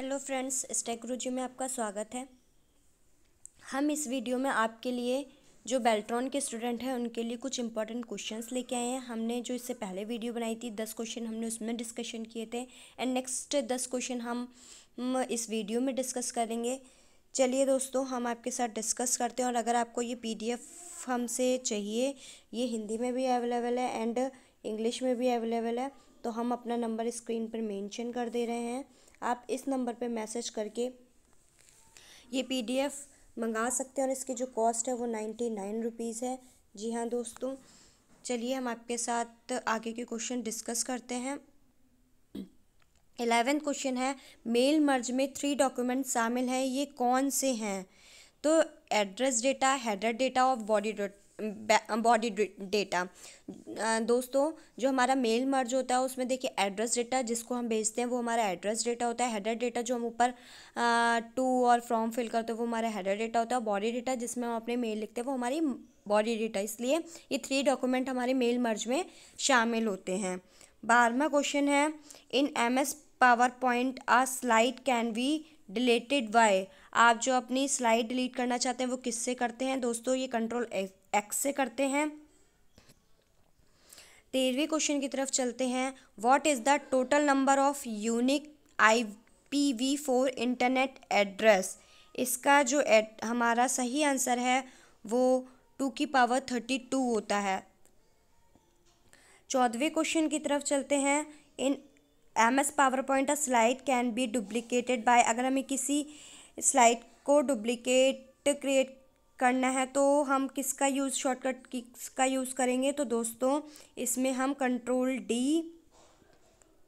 hello friends stake गुरुजी में आपका स्वागत है हम इस वीडियो में आपके लिए जो बेल्ट्रॉन के स्टूडेंट हैं उनके लिए कुछ इंपॉर्टेंट क्वेश्चंस लेके आए हैं हमने जो इससे पहले वीडियो बनाई थी दस क्वेश्चन हमने उसमें डिस्कशन किए थे एंड नेक्स्ट दस क्वेश्चन हम इस वीडियो में डिस्कस करेंगे चलिए दोस्तों हम आपके साथ डिस्कस करते हैं और अगर आपको ये पीडीएफ हमसे चाहिए ये हिंदी में भी अवेलेबल है एंड इंग्लिश में भी अवेलेबल है तो हम अपना नंबर स्क्रीन पर मेंशन कर दे रहे हैं आप इस नंबर पर मैसेज करके ये पीडीएफ मंगा सकते हैं और इसकी जो कॉस्ट है वो नाइन्टी नाइन रुपीज़ है जी हाँ दोस्तों चलिए हम आपके साथ आगे के क्वेश्चन डिस्कस करते हैं एलेवेंथ क्वेश्चन है मेल मर्ज में थ्री डॉक्यूमेंट शामिल हैं ये कौन से हैं तो एड्रेस डेटा हेडर डेटा और बॉडी बॉडी डेटा uh, दोस्तों जो हमारा मेल मर्ज होता है उसमें देखिए एड्रेस डेटा जिसको हम भेजते हैं वो हमारा एड्रेस डेटा होता है हेडर डेटा जो हम ऊपर टू uh, और फ्रॉम फिल करते हैं वो हमारा हेडर डेटा होता है बॉडी डेटा जिसमें हम अपने मेल लिखते हैं वो हमारी बॉडी डेटा इसलिए ये थ्री डॉक्यूमेंट हमारे मेल मर्ज में शामिल होते हैं बारहवा क्वेश्चन है in M S PowerPoint a slide can be deleted by आप जो अपनी स्लाइड डिलीट करना चाहते हैं वो किससे करते हैं दोस्तों ये कंट्रोल एफ एक्स से करते हैं तेरहवें क्वेश्चन की तरफ चलते हैं what is the total number of unique I P V four internet address इसका जो एड हमारा सही आंसर है वो टू की पावर थर्टी टू होता है चौदहवें क्वेश्चन की तरफ चलते हैं in M S PowerPoint slide can be duplicated by अगर हमें किसी स्लाइड को डुप्लीकेट क्रिएट करना है तो हम किसका यूज़ शॉर्टकट किसका यूज़ करेंगे तो दोस्तों इसमें हम कंट्रोल डी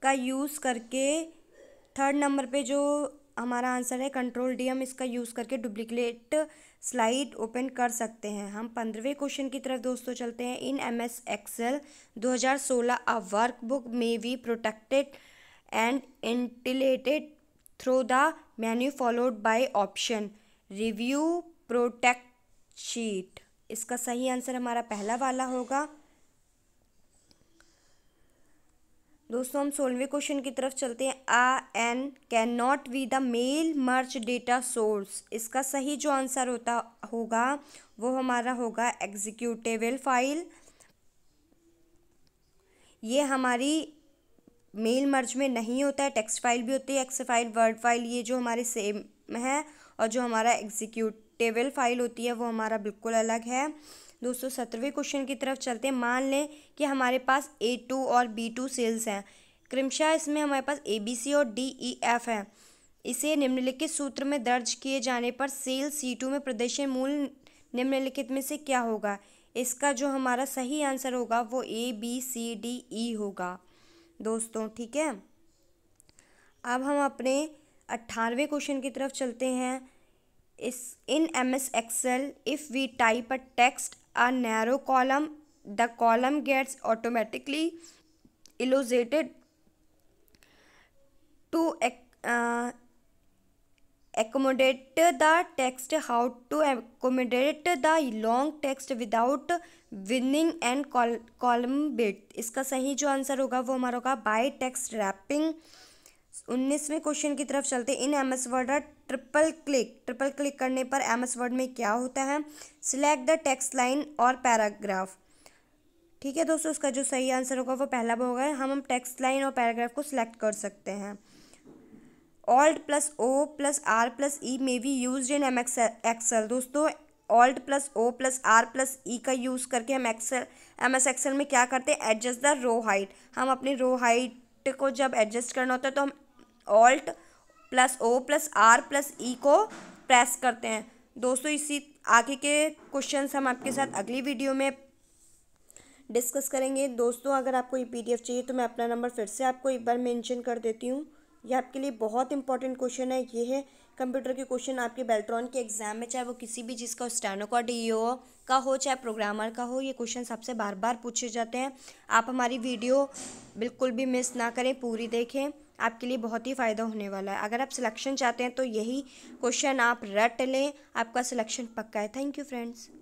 का यूज़ करके थर्ड नंबर पे जो हमारा आंसर है कंट्रोल डी हम इसका यूज़ करके डुप्लीकेट स्लाइड ओपन कर सकते हैं हम पंद्रहवें क्वेश्चन की तरफ दोस्तों चलते हैं इन एम एस एक्सेल दो हज़ार सोलह a workbook may be protected and इंटिलेटेड through the menu followed by option review protect sheet इसका सही आंसर हमारा पहला वाला होगा दोस्तों हम सोलहवें क्वेश्चन की तरफ चलते हैं आ एन cannot be the mail merge data source इसका सही जो आंसर होता होगा वो हमारा होगा एग्जीक्यूटेबल फाइल ये हमारी मेल मर्ज में नहीं होता है टेक्स्ट फाइल भी होती है एक्स फाइल वर्ड फाइल ये जो हमारे सेम है और जो हमारा एग्जीक्यूट टेबल फाइल होती है वो हमारा बिल्कुल अलग है दोस्तों सत्रहवें क्वेश्चन की तरफ चलते हैं मान लें कि हमारे पास ए टू और बी टू सेल्स हैं क्रमशः इसमें हमारे पास ए बी सी और डी ई एफ है इसे निम्नलिखित सूत्र में दर्ज किए जाने पर सेल सी टू में प्रदर्शन मूल निम्नलिखित में से क्या होगा इसका जो हमारा सही आंसर होगा वो A B C D E होगा दोस्तों ठीक है अब हम अपने अट्ठारहवें क्वेश्चन की तरफ चलते हैं इस in M S Excel if we type a text a narrow column the column gets automatically elongated to accommodate the text how to accommodate the long text without widening and column width इसका सही जो answer होगा वो हमारा होगा by text wrapping उन्नीसवें question की तरफ चलते in M S Word triple click triple click करने पर एम एस वर्ड में क्या होता है सिलेक्ट द टेक्स्ट लाइन और पैराग्राफ ठीक है दोस्तों उसका जो सही आंसर होगा वो पहला होगा हम हम टेक्स्ट लाइन और पैराग्राफ को सिलेक्ट कर सकते हैं alt plus O plus R plus E may we use in M Excel दोस्तों alt plus O plus R plus E का यूज़ करके हम एक्सल एम एस एक्सल में क्या करते हैं एडजस्ट द रो हाइट हम अपनी रो हाइट को जब एडजस्ट करना होता है तो हम alt plus O plus R plus E को प्रेस करते हैं दोस्तों इसी आगे के क्वेश्चन हम आपके साथ अगली वीडियो में डिस्कस करेंगे दोस्तों अगर आपको ये पीडीएफ चाहिए तो मैं अपना नंबर फिर से आपको एक बार मेंशन कर देती हूँ ये आपके लिए बहुत इंपॉर्टेंट क्वेश्चन है ये है कंप्यूटर के क्वेश्चन आपके बेल्ट्रॉन के एग्जाम में चाहे वो किसी भी जिसका स्टैनो का डी का हो चाहे प्रोग्रामर का हो ये क्वेश्चन आपसे बार बार पूछे जाते हैं आप हमारी वीडियो बिल्कुल भी मिस ना करें पूरी देखें आपके लिए बहुत ही फ़ायदा होने वाला है अगर आप सिलेक्शन चाहते हैं तो यही क्वेश्चन आप रट लें आपका सिलेक्शन पक्का है थैंक यू फ्रेंड्स